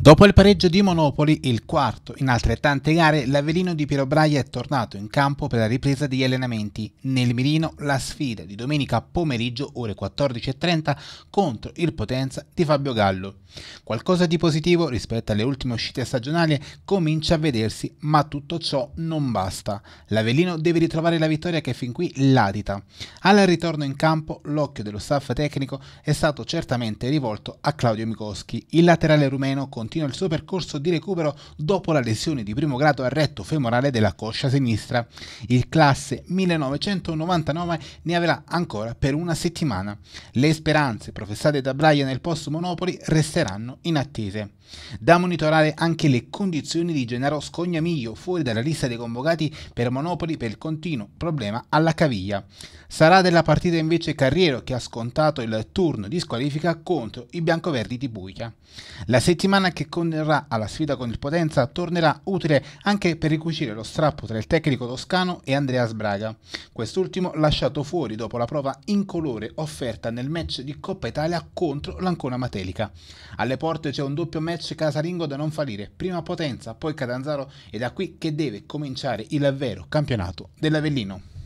Dopo il pareggio di Monopoli, il quarto in altrettante gare, l'Avelino di Piero Braia è tornato in campo per la ripresa degli allenamenti. Nel Mirino la sfida di domenica pomeriggio ore 14.30 contro il Potenza di Fabio Gallo. Qualcosa di positivo rispetto alle ultime uscite stagionali comincia a vedersi, ma tutto ciò non basta. L'Avelino deve ritrovare la vittoria che fin qui ladita. Al ritorno in campo l'occhio dello staff tecnico è stato certamente rivolto a Claudio Micoschi, il laterale rumeno con continua il suo percorso di recupero dopo la lesione di primo grado al retto femorale della coscia sinistra. Il classe 1999 ne avrà ancora per una settimana. Le speranze professate da Brian nel post Monopoli resteranno inattese. Da monitorare anche le condizioni di Gennaro Scognamiglio fuori dalla lista dei convocati per Monopoli per il continuo problema alla caviglia. Sarà della partita invece Carriero che ha scontato il turno di squalifica contro i biancoverdi di Puglia. La settimana che che connerrà alla sfida con il Potenza tornerà utile anche per ricucire lo strappo tra il tecnico toscano e Andrea Sbraga, quest'ultimo lasciato fuori dopo la prova incolore offerta nel match di Coppa Italia contro l'Ancona Matelica. Alle porte c'è un doppio match casalingo da non fallire, prima Potenza, poi Catanzaro e da qui che deve cominciare il vero campionato dell'Avellino.